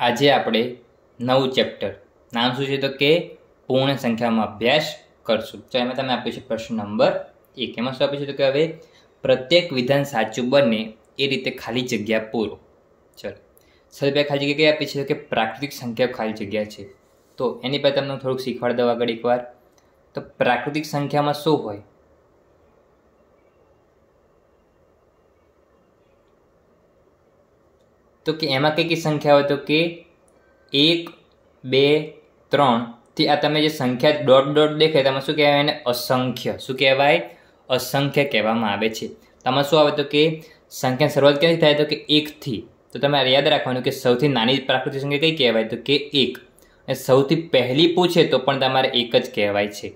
આજે આપણે નવું ચેપ્ટર નામ શું છે તો કે પૂર્ણ સંખ્યામાં અભ્યાસ કરશું તો એમાં તમે આપ્યું છે પ્રશ્ન નંબર એક એમાં શું આપ્યું છે તો કે હવે પ્રત્યેક વિધાન સાચું બને એ રીતે ખાલી જગ્યા પૂરો ચલો સૌથી પહેલાં ખાલી જગ્યા આપી છે કે પ્રાકૃતિક સંખ્યા ખાલી જગ્યા છે તો એની પર તમને થોડુંક શીખવાડ દઉં આગળ એકવાર તો પ્રાકૃતિક સંખ્યામાં શું હોય તો કે એમાં કઈ કઈ સંખ્યાઓ તો કે એક બે ત્રણથી આ તમે જે સંખ્યા ડોટ ડોટ દેખાય તેમાં શું કહેવાય એને અસંખ્ય શું કહેવાય અસંખ્ય કહેવામાં આવે છે તમારે શું આવે તો કે સંખ્યા શરૂઆત ક્યાંથી થાય તો કે એકથી તો તમારે યાદ રાખવાનું કે સૌથી નાની પ્રાકૃતિક સંખ્યા કઈ કહેવાય તો કે એક અને સૌથી પહેલી પૂછે તો પણ તમારે એક જ કહેવાય છે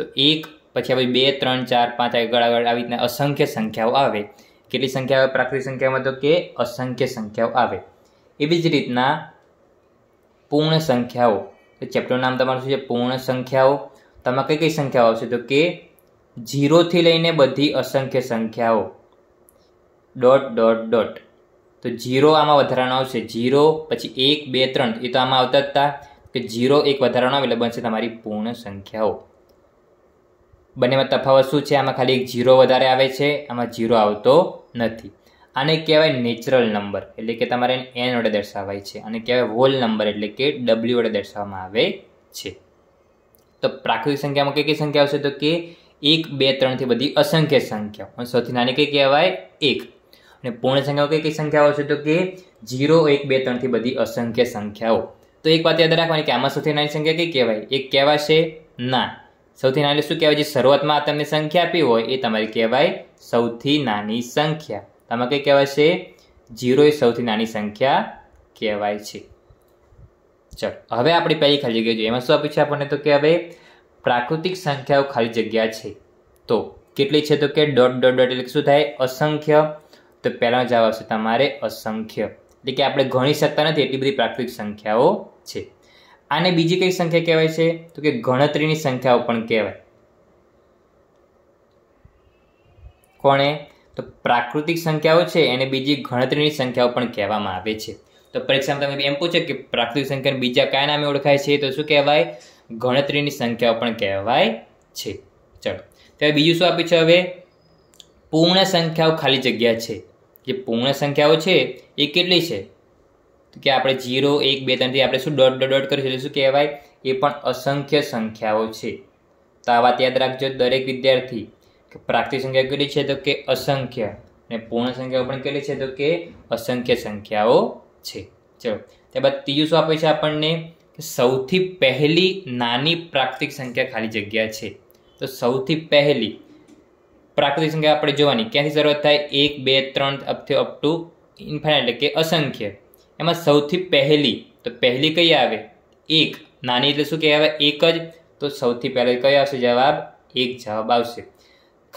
તો એક પછી આપણે બે ત્રણ ચાર પાંચ આગળ આગળ આવી રીતના અસંખ્ય સંખ્યાઓ આવે કેટલી સંખ્યા આવે પ્રાકૃતિક સંખ્યામાં તો કે અસંખ્ય સંખ્યાઓ આવે એવી જ રીતના પૂર્ણ સંખ્યાઓ તો ચેપ્ટરનું નામ તમારું શું છે પૂર્ણ સંખ્યાઓ તેમાં કઈ કઈ સંખ્યાઓ આવશે તો કે જીરોથી લઈને બધી અસંખ્ય સંખ્યાઓ ડોટ ડોટ ડોટ તો જીરો આમાં વધારાનો આવશે જીરો પછી એક બે ત્રણ એ તો આમાં આવતા જ હતા કે જીરો એક વધારાનો આવે એટલે બનશે તમારી પૂર્ણ સંખ્યાઓ બંનેમાં તફાવત શું છે આમાં ખાલી એક જીરો વધારે આવે છે આમાં જીરો આવતો નથી આને કહેવાય નેચરલ નંબર એટલે કે તમારે એન વડે દર્શાવાય છે અને કહેવાય હોલ નંબર એટલે કે ડબલ્યુ વડે દર્શાવવામાં આવે છે તો પ્રાકૃતિક સંખ્યામાં કઈ કઈ સંખ્યા આવશે તો કે એક બે ત્રણથી બધી અસંખ્ય સંખ્યાઓ સૌથી નાની કઈ કહેવાય એક અને પૂર્ણ સંખ્યાઓ કઈ કઈ સંખ્યાઓ છે તો કે જીરો એક બે ત્રણથી બધી અસંખ્ય સંખ્યાઓ તો એક વાત યાદ રાખવાની કે આમાં સૌથી નાની સંખ્યા કઈ કહેવાય એક કહેવાશે ના સૌથી નાની શું કહેવાય જે શરૂઆતમાં તમને સંખ્યા આપી હોય એ તમારી કહેવાય સૌથી નાની સંખ્યા તમે કઈ કહેવાય છે જીરો એ સૌથી નાની સંખ્યા કહેવાય છે ચલો હવે આપણી પહેલી ખાલી જગ્યા જોઈએ એમાં શું આપ્યું છે આપણને તો કે હવે પ્રાકૃતિક સંખ્યાઓ ખાલી જગ્યા છે તો કેટલી છે તો કે ડોટ ડોટ ડોટ એટલે શું થાય અસંખ્ય તો પહેલાં જવાબ આવશે તમારે અસંખ્ય એટલે કે આપણે ગણી શકતા નથી એટલી બધી પ્રાકૃતિક સંખ્યાઓ છે આને બીજી કઈ સંખ્યા કહેવાય છે તો કે ગણતરીની સંખ્યાઓ પણ કહેવાય કોણે તો પ્રાકૃતિક સંખ્યાઓ છે એને બીજી ગણતરીની સંખ્યાઓ પણ કહેવામાં આવે છે તો પરીક્ષામાં તમે એમ પૂછો કે પ્રાકૃતિક સંખ્યાને બીજા કયા નામે ઓળખાય છે તો શું કહેવાય ગણતરીની સંખ્યાઓ પણ કહેવાય છે ચાલો ત્યારે બીજું શું આપ્યું છે હવે પૂર્ણ સંખ્યાઓ ખાલી જગ્યા છે જે પૂર્ણ સંખ્યાઓ છે એ કેટલી છે કે આપણે જીરો એક બે ત્રણથી આપણે શું ડોટ ડોટ ડોટ કરીશું શું કહેવાય એ પણ અસંખ્ય સંખ્યાઓ છે તો આ વાત યાદ રાખજો દરેક વિદ્યાર્થી કે પ્રાકૃતિક સંખ્યા કેટલી છે તો કે અસંખ્ય અને પૂર્ણ સંખ્યાઓ પણ કેટલી છે તો કે અસંખ્ય સંખ્યાઓ છે ચલો ત્યારબાદ ત્રીજું શું આપે છે આપણને સૌથી પહેલી નાની પ્રાકૃતિક સંખ્યા ખાલી જગ્યા છે તો સૌથી પહેલી પ્રાકૃતિક સંખ્યા આપણે જોવાની ક્યાંથી શરૂઆત થાય એક બે ત્રણ અપ ટુ ઇન્ફાઇન એટલે કે અસંખ્ય એમાં સૌથી પહેલી તો પહેલી કઈ આવે એક નાની એટલે શું કહેવાય એક જ તો સૌથી પહેલાં કયો આવશે જવાબ એક જવાબ આવશે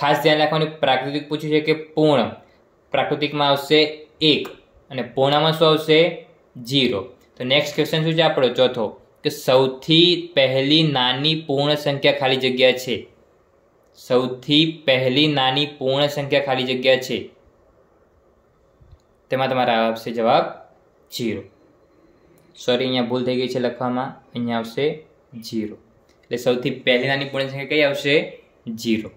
ખાસ ધ્યાન રાખવાનું પ્રાકૃતિક પૂછ્યું છે કે પૂર્ણ પ્રાકૃતિકમાં આવશે એક અને પૂર્ણમાં શું આવશે જીરો તો નેક્સ્ટ ક્વેશ્ચન શું છે આપણો ચોથો કે સૌથી પહેલી નાની પૂર્ણ સંખ્યા ખાલી જગ્યા છે સૌથી પહેલી નાની પૂર્ણ સંખ્યા ખાલી જગ્યા છે તેમાં તમારા આવશે જવાબ જીરો સોરી અહીંયા ભૂલ થઈ ગઈ છે લખવામાં અહીંયા આવશે જીરો એટલે સૌથી પહેલી નાની પૂર્ણ સંખ્યા કઈ આવશે જીરો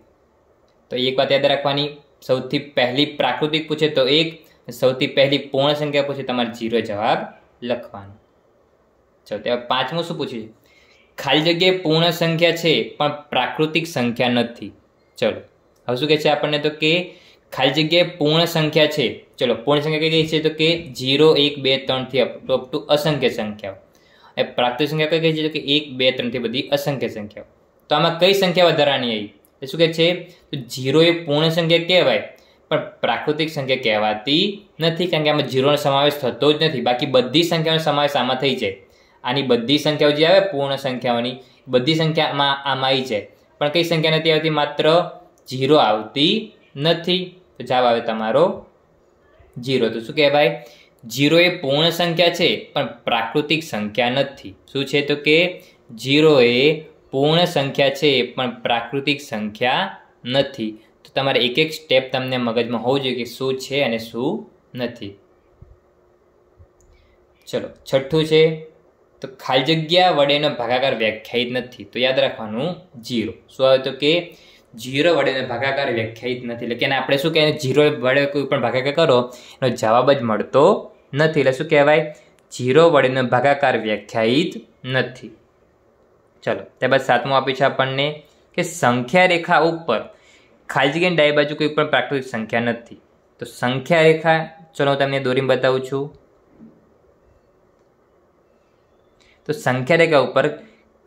તો એક વાત યાદ રાખવાની સૌથી પહેલી પ્રાકૃતિક પૂછે તો એક સૌથી પહેલી પૂર્ણ સંખ્યા પૂછે તમારે જીરો જવાબ લખવાનો ચલો ત્યાં પાંચમું શું પૂછ્યું ખાલી જગ્યાએ પૂર્ણ સંખ્યા છે પણ પ્રાકૃતિક સંખ્યા નથી ચલો હવે શું કહે છે આપણને તો કે ખાલી જગ્યાએ પૂર્ણ સંખ્યા છે ચલો પૂર્ણ સંખ્યા કઈ કઈ છે તો કે જીરો એક બે ત્રણથી અપ ટુ અસંખ્ય સંખ્યાઓ એ પ્રાપ્ત સંખ્યા કઈ કઈ છે તો કે એક બે ત્રણથી બધી અસંખ્ય સંખ્યાઓ તો આમાં કઈ સંખ્યા વધારાની આવી એ શું કહે છે તો જીરો એ પૂર્ણ સંખ્યા કહેવાય પણ પ્રાકૃતિક સંખ્યા કહેવાતી નથી કારણ કે આમાં જીરોનો સમાવેશ થતો જ નથી બાકી બધી સંખ્યાનો સમાવેશ આમાં થઈ જાય આની બધી સંખ્યાઓ જે આવે પૂર્ણ સંખ્યાઓની બધી સંખ્યામાં આમાં આવી જાય પણ કઈ સંખ્યા નથી આવતી માત્ર ઝીરો આવતી નથી તો જવાબ આવે તમારો જીરો તો શું કહેવાય જીરો એ પૂર્ણ સંખ્યા છે પણ પ્રાકૃતિક સંખ્યા નથી શું છે તો કે જીરો એ પૂર્ણ સંખ્યા છે પણ પ્રાકૃતિક સંખ્યા નથી તો તમારે એક એક સ્ટેપ તમને મગજમાં હોવું જોઈએ કે શું છે અને શું નથી ચલો છઠ્ઠું છે તો ખાલી જગ્યા વડેનો ભાગાકાર વ્યાખ્યાયિત નથી તો યાદ રાખવાનું જીરો શું આવે તો કે જીરો વડે ભાગાકાર વ્યાખ્યાયિત નથી એટલે કે એને આપણે શું કહેવાય જીરો વડે કોઈ પણ ભાગાકાર કરો એનો જવાબ જ મળતો નથી એટલે શું કહેવાય જીરો વડેનો ભાગાકાર વ્યાખ્યાયિત નથી ચલો ત્યારબાદ સાતમું આપ્યું છે આપણને કે સંખ્યા રેખા ઉપર ખાલી જગ્યાની ડાય બાજુ કોઈ પણ પ્રાકૃતિક સંખ્યા નથી તો સંખ્યા રેખા ચલો હું તમને દોરીને બતાવું છું તો સંખ્યા રેખા ઉપર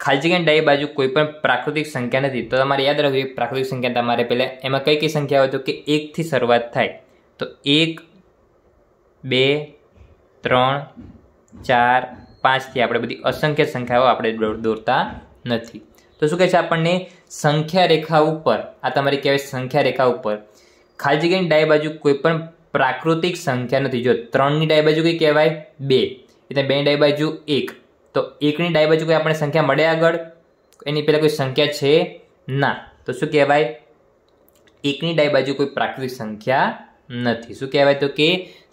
ખાલી જગ્યાની ડાઈ બાજુ કોઈ પણ પ્રાકૃતિક સંખ્યા નથી તો તમારે યાદ રાખવી પ્રાકૃતિક સંખ્યા તમારે પહેલાં એમાં કઈ કઈ સંખ્યા હોય તો કે એકથી શરૂઆત થાય તો એક બે ત્રણ ચાર પાંચથી આપણે બધી અસંખ્ય સંખ્યાઓ આપણે દોરતા નથી તો શું કહે છે આપણને સંખ્યા રેખા ઉપર આ તમારી કહેવાય સંખ્યા રેખા ઉપર ખાલી જગ્યાની ડાય બાજુ કોઈ પણ પ્રાકૃતિક સંખ્યા નથી જો ત્રણની ડાય બાજુ કઈ કહેવાય બે એટલે બે ડાય બાજુ એક તો એકની ડાય બાજુ કોઈ આપણે સંખ્યા મળે આગળ એની પહેલાં કોઈ સંખ્યા છે ના તો શું કહેવાય એકની ડાય બાજુ કોઈ પ્રાકૃતિક સંખ્યા નથી શું કહેવાય તો કે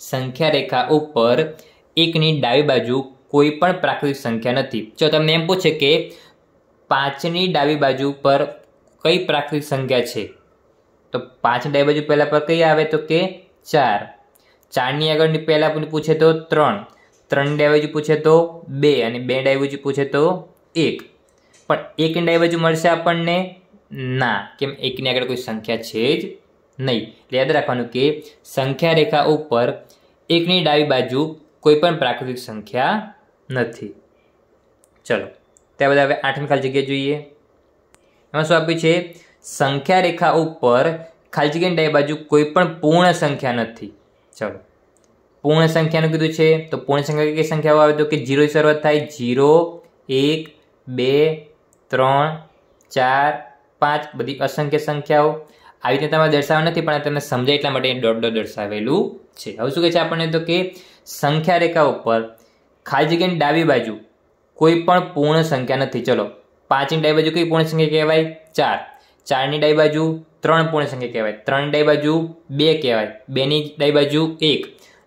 સંખ્યા રેખા ઉપર એકની ડાબી બાજુ કોઈ પણ પ્રાકૃતિક સંખ્યા નથી જો તમને એમ પૂછે કે પાંચની ડાબી બાજુ પર કઈ પ્રાકૃતિક સંખ્યા છે તો પાંચ ડાબી બાજુ પહેલાં પર કઈ આવે તો કે ચાર ચારની આગળની પહેલાં પૂછે તો ત્રણ ત્રણ ડાયવર્જ પૂછે તો બે અને બે ડાયવર્જ પૂછે તો એક પણ એક ડાયવર્જ મળશે આપણને ના કેમ એકની આગળ કોઈ સંખ્યા છે જ નહીં એટલે યાદ રાખવાનું કે સંખ્યા રેખા ઉપર એકની ડાબી બાજુ કોઈ પણ પ્રાકૃતિક સંખ્યા નથી ચલો ત્યાં બધા હવે આઠમી ખાલી જગ્યા જોઈએ એમાં શું આપ્યું છે સંખ્યા રેખા ઉપર ખાલી જગ્યાની ડાબી બાજુ કોઈ પણ પૂર્ણ સંખ્યા નથી ચલો પૂર્ણ સંખ્યાનું કીધું છે તો પૂર્ણ સંખ્યા કઈ સંખ્યાઓ આવે તો કે જીરો શરૂઆત થાય જીરો એક બે ત્રણ ચાર પાંચ બધી અસંખ્ય સંખ્યાઓ આવી રીતે તમારે દર્શાવવા નથી પણ તમને સમજાય એટલા માટે ડોટ ડોટ દર્શાવેલું છે હવે શું કહે છે આપણને તો કે સંખ્યા રેખા ઉપર ખાલી જગ્યાની ડાબી બાજુ કોઈ પણ પૂર્ણ સંખ્યા નથી ચલો પાંચની ડાબી બાજુ કઈ પૂર્ણ સંખ્યા કહેવાય ચાર ચારની ડાબી બાજુ ત્રણ પૂર્ણ સંખ્યા કહેવાય ત્રણ ડાબી બાજુ બે કહેવાય બેની ડાબી બાજુ એક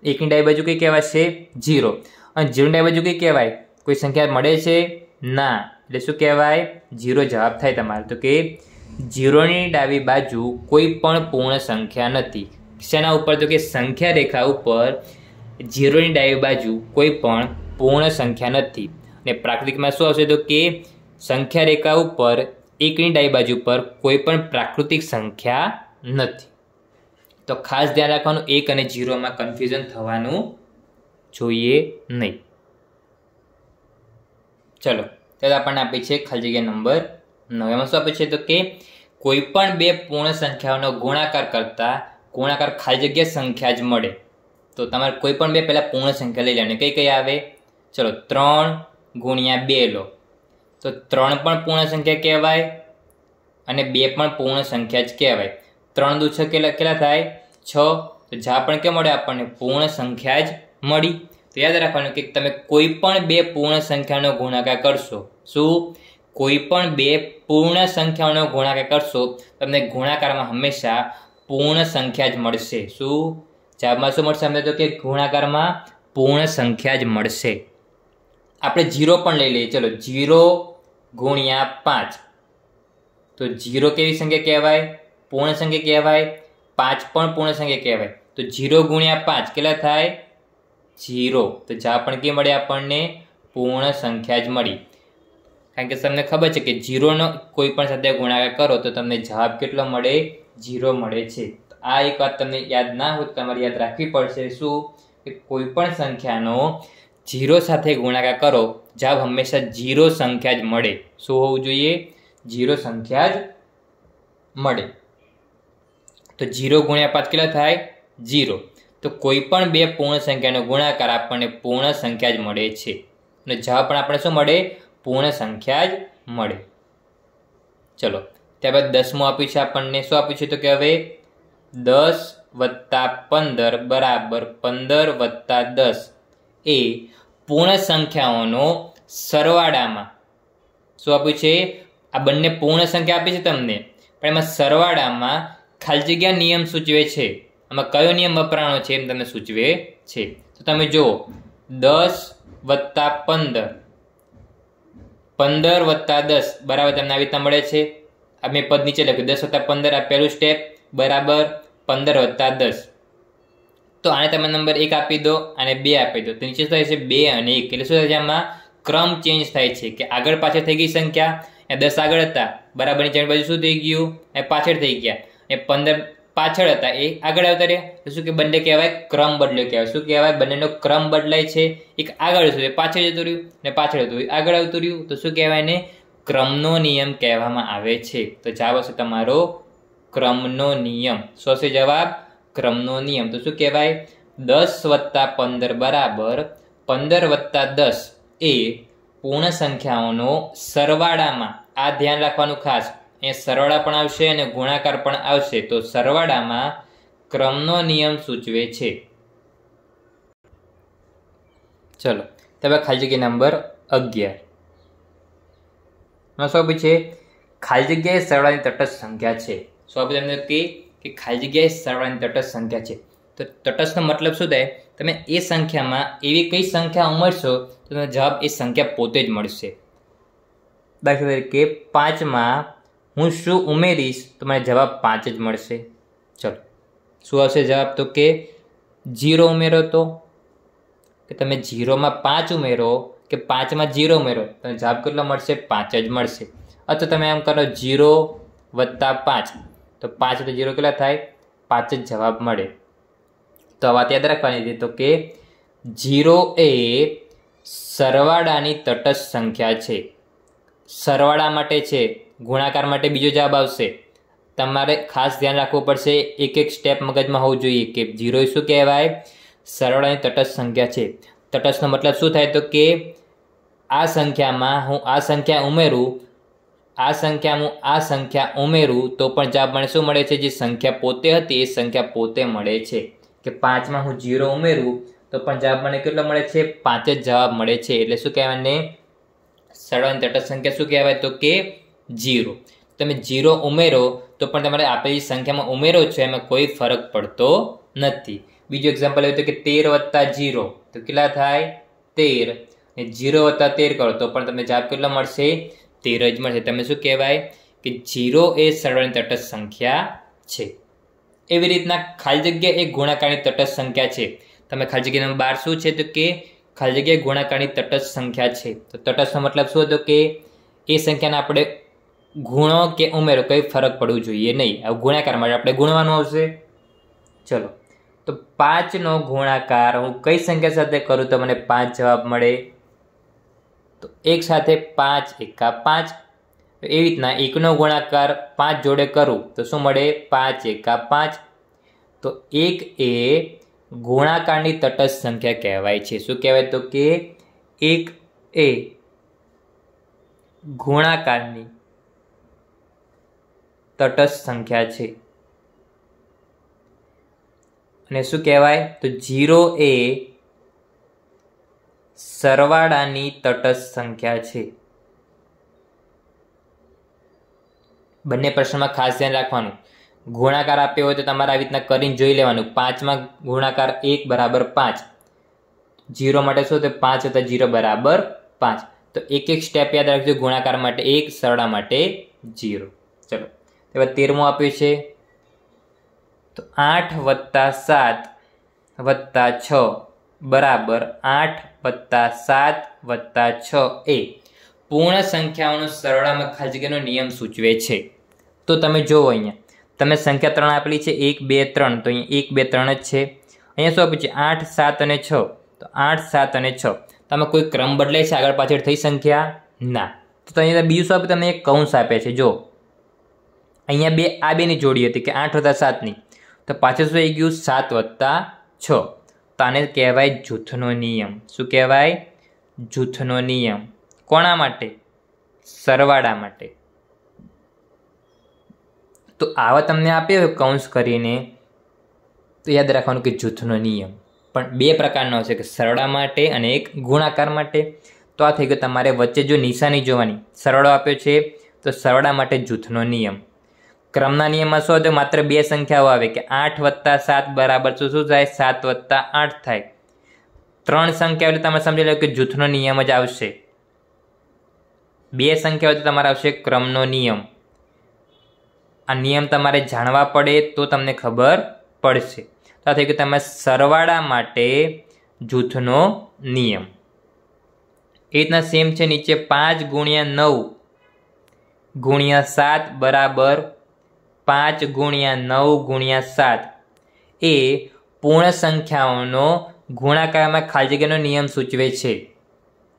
એકની ડાબી બાજુ કઈ કહેવાય છે જીરો અને જીરોની ડાબી બાજુ કઈ કહેવાય કોઈ સંખ્યા મળે છે ના એટલે શું કહેવાય ઝીરો જવાબ થાય તમારો તો કે જીરોની ડાબી બાજુ કોઈ પણ પૂર્ણ સંખ્યા નથી શેના ઉપર તો કે સંખ્યા રેખા ઉપર જીરોની ડાબી બાજુ કોઈ પણ પૂર્ણ સંખ્યા નથી અને પ્રાકૃતિકમાં શું આવશે તો કે સંખ્યા રેખા ઉપર એકની ડાબી બાજુ પર કોઈ પણ પ્રાકૃતિક સંખ્યા નથી તો ખાસ ધ્યાન રાખવાનું એક અને જીરોમાં કન્ફ્યુઝન થવાનું જોઈએ નહીં ચલો ત્યારે આપણને આપી છે ખાલી જગ્યા નંબર નવ શું આપે છે તો કે કોઈ પણ બે પૂર્ણ સંખ્યાઓનો ગુણાકાર કરતા ગુણાકાર ખાલી જગ્યા સંખ્યા જ મળે તો તમારે કોઈ પણ બે પહેલાં પૂર્ણ સંખ્યા લઈ લેવાની કઈ કઈ આવે ચલો ત્રણ ગુણ્યા બે લો તો ત્રણ પણ પૂર્ણ સંખ્યા કહેવાય અને બે પણ પૂર્ણ સંખ્યા જ કહેવાય ત્રણ દુ છ કેટલા કેટલા થાય છ તો જા પણ કેમ મળે આપણને પૂર્ણ સંખ્યા જ મળી તો યાદ રાખવાનું કે તમે કોઈ પણ બે પૂર્ણ સંખ્યાનો ગુણાકાર કરશો શું કોઈ પણ બે પૂર્ણ સંખ્યાનો ગુણાકાર કરશો તમને ગુણાકારમાં હંમેશા પૂર્ણ સંખ્યા જ મળશે શું જવાબમાં શું મળશે અમને તો કે ગુણાકારમાં પૂર્ણ સંખ્યા જ મળશે આપણે જીરો પણ લઈ લઈએ ચલો જીરો ગુણ્યા પાંચ તો જીરો કેવી સંખ્યા કહેવાય પૂર્ણ સંખ્યા કહેવાય પાંચ પણ પૂર્ણ સંખ્યા કહેવાય તો ઝીરો ગુણ્યા પાંચ કેટલા થાય જીરો તો જા પણ કે મળે આપણને પૂર્ણ સંખ્યા જ મળી કારણ કે તમને ખબર છે કે જીરોનો કોઈ પણ સાથે ગુણાકાર કરો તો તમને જવાબ કેટલો મળે જીરો મળે છે આ એક વાત તમને યાદ ના હોય તમારે યાદ રાખવી પડશે શું કે કોઈ પણ સંખ્યાનો જીરો સાથે ગુણાકાર કરો જવાબ હંમેશા જીરો સંખ્યા જ મળે શું હોવું જોઈએ જીરો સંખ્યા જ મળે તો જીરો ગુણ્યા પાંચ કેટલા થાય જીરો તો કોઈ પણ બે પૂર્ણ સંખ્યાનો ગુણાકાર આપણને પૂર્ણ સંખ્યા જ મળે છે અને જવાબ પણ આપણે શું મળે પૂર્ણ સંખ્યા જ મળે ચલો ત્યારબાદ દસમું આપ્યું છે આપણને શું આપ્યું છે તો કે હવે દસ વત્તા પંદર બરાબર પંદર વત્તા દસ એ પૂર્ણ સંખ્યાઓનો સરવાળામાં શું આપ્યું છે આ બંને પૂર્ણ સંખ્યા આપી છે તમને પણ એમાં સરવાળામાં ખાલી જગ્યા નિયમ સૂચવે છે આમાં કયો નિયમ વપરાણો છે એમ તમને સૂચવે છે તો તમે જુઓ દસ વત્તા પંદર પંદર વત્તા દસ બરાબર તમને આવી રીતના મળે છે આ મેં પદ નીચે લખ્યું દસ વત્તા પંદર આ પહેલું સ્ટેપ બરાબર પંદર વત્તા દસ તો આને તમે નંબર એક આપી દો અને બે આપી દો તો નીચે શું થાય છે બે અને એક એટલે શું થાય છે આમાં ક્રમ ચેન્જ થાય છે કે આગળ પાછળ થઈ ગઈ સંખ્યા એ દસ આગળ હતા બરાબર નીચે બાજુ શું થઈ ગયું એ પાછળ થઈ ગયા ને પંદર પાછળ હતા એ આગળ આવતા રહ્યા શું કે બંને કહેવાય ક્રમ બદલ્યો કહેવાય શું કહેવાય બંનેનો ક્રમ બદલાય છે એક આગળ હતું એ પાછળ જતું રહ્યું ને પાછળ જતું હતું આગળ આવતું રહ્યું તો શું કહેવાય એને ક્રમનો નિયમ કહેવામાં આવે છે તો જવાબ હશે તમારો ક્રમનો નિયમ શું હશે જવાબ ક્રમનો નિયમ તો શું કહેવાય દસ વત્તા પંદર બરાબર પંદર વત્તા દસ એ પૂર્ણ સંખ્યાઓનો સરવાળામાં આ ધ્યાન રાખવાનું ખાસ એ સરવાળા પણ આવશે અને ગુણાકાર પણ આવશે તો સરવાળામાં ક્રમનો નિયમ સૂચવે છે ચલો તમે ખાલી જગ્યા નંબર અગિયાર એમાં શું છે ખાલી જગ્યાએ સરવાળાની તટસ્થ સંખ્યા છે શું આપણે તમને કે ખાલી જગ્યાએ સરવાળાની તટસ્થ સંખ્યા છે તો તટસ્થનો મતલબ શું થાય તમે એ સંખ્યામાં એવી કઈ સંખ્યા ઉમેરશો તો તમને જવાબ એ સંખ્યા પોતે જ મળશે દાખલા તરીકે પાંચમાં હું શું ઉમેરીશ તો મને જવાબ પાંચ જ મળશે ચલો શું આવશે જવાબ તો કે જીરો ઉમેરો તો કે તમે જીરોમાં પાંચ ઉમેરો કે પાંચમાં જીરો ઉમેરો તો જવાબ કેટલો મળશે પાંચ જ મળશે અથવા તમે એમ કરો જીરો વત્તા પાંચ તો પાંચ તો જીરો કેટલા થાય પાંચ જ જવાબ મળે તો વાત યાદ રાખવાની હતી તો કે જીરો એ સરવાળાની તટસ્થ સંખ્યા છે સરવાળા માટે છે ગુણાકાર માટે બીજો જવાબ આવશે તમારે ખાસ ધ્યાન રાખવું પડશે એક એક સ્ટેપ મગજમાં હોવું જોઈએ કે ઝીરો શું કહેવાય સરળ અને તટસ્થ સંખ્યા છે તટસ્થનો મતલબ શું થાય તો કે આ સંખ્યામાં હું આ સંખ્યા ઉમેરું આ સંખ્યા હું આ સંખ્યા ઉમેરું તો પણ જવાબ મને શું મળે છે જે સંખ્યા પોતે હતી એ સંખ્યા પોતે મળે છે કે પાંચમાં હું જીરો ઉમેરું તો પણ જવાબ મને કેટલો મળે છે પાંચ જ જવાબ મળે છે એટલે શું કહેવાય સરળ અને તટસ્થ સંખ્યા શું કહેવાય તો કે જીરો તમે જીરો ઉમેરો તો પણ તમારે આપેલી સંખ્યામાં ઉમેરો છો એમાં કોઈ ફરક પડતો નથી બીજું એક્ઝામ્પલ એવું તો કે તેર વત્તા જીરો તો કેટલા થાય તેર ને જીરો વત્તા તેર કરો તો પણ તમને જવાબ કેટલો મળશે તેર જ મળશે તમે શું કહેવાય કે જીરો એ સરળની તટસ્થ સંખ્યા છે એવી રીતના ખાલી જગ્યા એ ગુણાકારની તટસ્થ સંખ્યા છે તમે ખાલી જગ્યા નંબર બાર શું છે તો કે ખાલી જગ્યા ગુણાકારની તટસ્થ સંખ્યા છે તો તટસ્થનો મતલબ શું હતો કે એ સંખ્યાને આપણે ગુણો કે ઉમેરો કંઈ ફરક પડવું જોઈએ નહીં હવે ગુણાકાર માટે આપણે ગુણવાનું આવશે ચલો તો પાંચનો ગુણાકાર હું કઈ સંખ્યા સાથે કરું તો મને પાંચ જવાબ મળે તો એક સાથે પાંચ એકા પાંચ એવી રીતના એકનો ગુણાકાર પાંચ જોડે કરું તો શું મળે પાંચ એકા પાંચ તો એક એ ગુણાકારની તટસ્થ સંખ્યા કહેવાય છે શું કહેવાય તો કે એક એ ગુણાકારની તટસ્થ સંખ્યા છે અને શું કહેવાય તો જીરો એ સરવાળાની તટસ્થ સંખ્યા છે બંને પ્રશ્નમાં ખાસ ધ્યાન રાખવાનું ગુણાકાર આપ્યો હોય તો તમારે આવી રીતના કરીને જોઈ લેવાનું પાંચમાં ગુણાકાર એક બરાબર પાંચ જીરો માટે શું તો પાંચ હતા જીરો બરાબર પાંચ તો એક એક સ્ટેપ યાદ રાખજો ગુણાકાર માટે એક સરળા માટે જીરો ચલો એવા તેરમું આપ્યું છે તો આઠ વત્તા સાત વત્તા છ બરાબર આઠ વત્તા સાત વત્તા છ એ પૂર્ણ સંખ્યાઓનું સરળામાં ખાજગીનો નિયમ સૂચવે છે તો તમે જોવો અહીંયા તમે સંખ્યા ત્રણ આપેલી છે એક બે ત્રણ તો અહીંયા એક બે ત્રણ જ છે અહીંયા શું આપ્યું છે આઠ સાત અને છ તો આઠ સાત અને છ તમે કોઈ ક્રમ બદલાય છે આગળ પાછળ થઈ સંખ્યા ના તો અહીંયા બીજું શું આપ્યું તમને એક કૌંસ આપે છે જો અહીંયા બે આ બેની જોડી હતી કે આઠ વત્તા સાતની તો પાછળ શું થઈ ગયું સાત વત્તા છ તો આને કહેવાય જૂથનો નિયમ શું કહેવાય જૂથનો નિયમ કોણા માટે સરવાળા માટે તો આવા તમને આપ્યો હોય કૌંસ કરીને તો યાદ રાખવાનું કે જૂથનો નિયમ પણ બે પ્રકારનો હશે કે સરળા માટે અને એક ગુણાકાર માટે તો આ થઈ ગયો તમારે વચ્ચે જો નિશાની જોવાની સરળો આપ્યો છે તો સરળા માટે જૂથનો નિયમ ક્રમના નિયમમાં શોધ માત્ર બે સંખ્યાઓ આવે કે આઠ વત્તા સાત બરાબર શું શું થાય સાત વત્તા આઠ થાય ત્રણ સંખ્યા એટલે તમે સમજી લો કે જૂથનો નિયમ જ આવશે બે સંખ્યાઓ તો તમારે આવશે ક્રમનો નિયમ આ નિયમ તમારે જાણવા પડે તો તમને ખબર પડશે તો આ થઈ ગયું તમે સરવાળા માટે જૂથનો નિયમ એ રીતના સેમ છે નીચે પાંચ ગુણ્યા નવ ગુણ્યા સાત બરાબર પાંચ ગુણ્યા નવ ગુણ્યા સાત એ પૂર્ણ સંખ્યાઓનો ગુણાકારમાં ખાલી જગ્યાનો નિયમ સૂચવે છે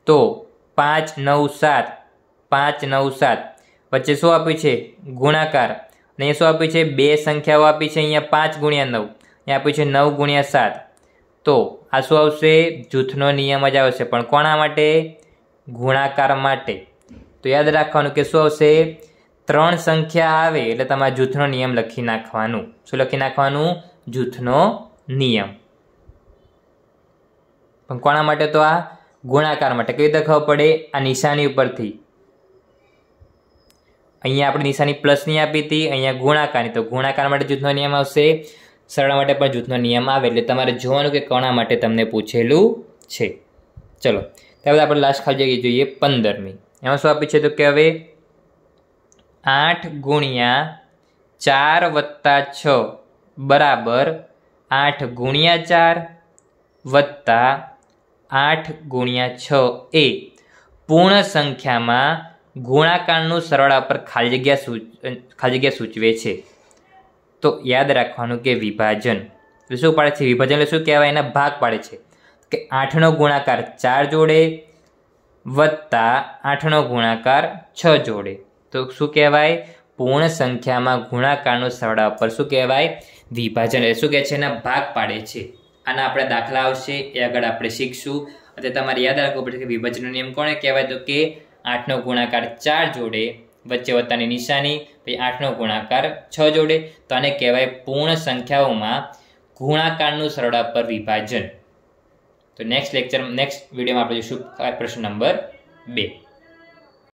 તો પાંચ નવ સાત પાંચ નવ સાત વચ્ચે શું આપ્યું છે ગુણાકાર અને શું આપ્યું છે બે સંખ્યાઓ આપી છે અહીંયા પાંચ ગુણ્યા નવ એ આપ્યું છે નવ ગુણ્યા સાત તો આ શું આવશે જૂથનો નિયમ જ આવશે પણ કોના માટે ગુણાકાર માટે તો યાદ રાખવાનું કે શું આવશે ત્રણ સંખ્યા આવે એટલે તમારે જૂથનો નિયમ લખી નાખવાનું શું લખી નાખવાનું જૂથનો નિયમ પણ કોના માટે તો આ ગુણાકાર માટે કેવી રીતે ખબર પડે આ નિશાની ઉપરથી અહીંયા આપણે નિશાની પ્લસની આપી હતી અહીંયા ગુણાકારની તો ગુણાકાર માટે જૂથનો નિયમ આવશે સરળ માટે પણ જૂથનો નિયમ આવે એટલે તમારે જોવાનું કે કોણા માટે તમને પૂછેલું છે ચલો ત્યારબાદ આપણે લાસ્ટ ખાલી જગ્યાએ જોઈએ પંદરમી એમાં શું આપી છે તો કે હવે આઠ ગુણ્યા ચાર વત્તા છ બરાબર આઠ ગુણ્યા ચાર વત્તા આઠ ગુણ્યા છ એ પૂર્ણ સંખ્યામાં ગુણાકારનું સરવાળા પર ખાલી જગ્યા ખાલી જગ્યા સૂચવે છે તો યાદ રાખવાનું કે વિભાજન શું પાડે છે વિભાજન એટલે શું કહેવાય એના ભાગ પાડે છે કે આઠનો ગુણાકાર ચાર જોડે વત્તા આઠનો ગુણાકાર છ જોડે તો શું કહેવાય પૂર્ણ સંખ્યામાં ગુણાકારનો સરવાળા ઉપર શું કહેવાય વિભાજન એ શું કહે છે એના ભાગ પાડે છે આના આપણે દાખલા આવશે એ આગળ આપણે શીખશું અને તમારે યાદ રાખવું પડશે કે વિભાજનનો નિયમ કોણે કહેવાય તો કે આઠનો ગુણાકાર ચાર જોડે વચ્ચે વત્તાની નિશાની પછી આઠનો ગુણાકાર છ જોડે તો આને કહેવાય પૂર્ણ સંખ્યાઓમાં ગુણાકારનું સરળા પર વિભાજન તો નેક્સ્ટ લેક્ચર નેક્સ્ટ વિડીયોમાં આપણે જોઈશું પ્રશ્ન નંબર બે